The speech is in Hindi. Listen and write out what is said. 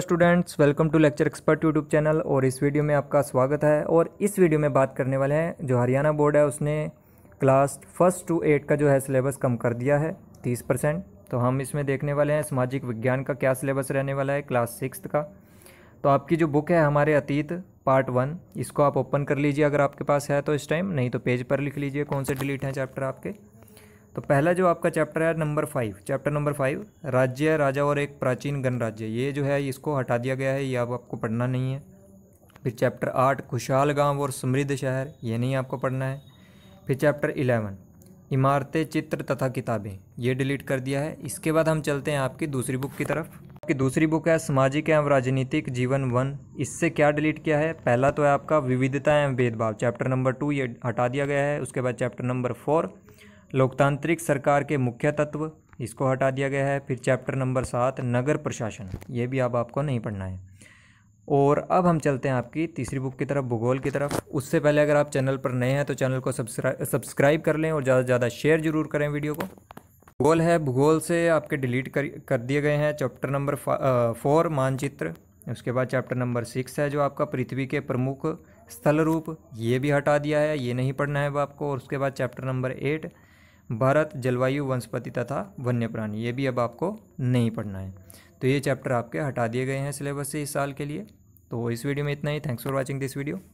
students welcome to lecture expert YouTube channel और इस वीडियो में आपका स्वागत है और इस वीडियो में बात करने वाले हैं जो हरियाणा बोर्ड है उसने क्लास फर्स्ट टू एट का जो है सिलेबस कम कर दिया है तीस परसेंट तो हम इसमें देखने वाले हैं सामाजिक विज्ञान का क्या सिलेबस रहने वाला है क्लास सिक्स का तो आपकी जो बुक है हमारे अतीत पार्ट वन इसको आप ओपन कर लीजिए अगर आपके पास है तो इस टाइम नहीं तो पेज पर लिख लीजिए कौन से डिलीट हैं चैप्टर आपके तो पहला जो आपका चैप्टर है number five chapter number five राज्य राजा और एक प्राचीन गणराज्य ये जो है इसको हटा दिया गया है ये अब आपको पढ़ना नहीं है फिर चैप्टर आठ खुशहाल गांव और समृद्ध शहर ये नहीं आपको पढ़ना है फिर चैप्टर इलेवन इमारतें चित्र तथा किताबें ये डिलीट कर दिया है इसके बाद हम चलते हैं आपकी दूसरी बुक की तरफ आपकी दूसरी बुक है सामाजिक एवं राजनीतिक जीवन वन इससे क्या डिलीट किया है पहला तो है आपका विविधता एवं भेदभाव चैप्टर नंबर टू ये हटा दिया गया है उसके बाद चैप्टर नंबर फोर लोकतांत्रिक सरकार के मुख्य तत्व इसको हटा दिया गया है फिर चैप्टर नंबर सात नगर प्रशासन ये भी अब आप आपको नहीं पढ़ना है और अब हम चलते हैं आपकी तीसरी बुक की तरफ भूगोल की तरफ उससे पहले अगर आप चैनल पर नए हैं तो चैनल को सब्सक्राइब कर लें और ज़्यादा से ज़्यादा शेयर जरूर करें वीडियो को भूगोल है भूगोल से आपके डिलीट कर कर दिए गए हैं चैप्टर नंबर फोर मानचित्र उसके बाद चैप्टर नंबर सिक्स है जो आपका पृथ्वी के प्रमुख स्थल रूप ये भी हटा दिया है ये नहीं पढ़ना है अब आपको और उसके बाद चैप्टर नंबर एट भारत जलवायु वनस्पति तथा वन्य प्राणी ये भी अब आपको नहीं पढ़ना है तो ये चैप्टर आपके हटा दिए गए हैं सिलेबस से इस साल के लिए तो इस वीडियो में इतना ही thanks for watching this video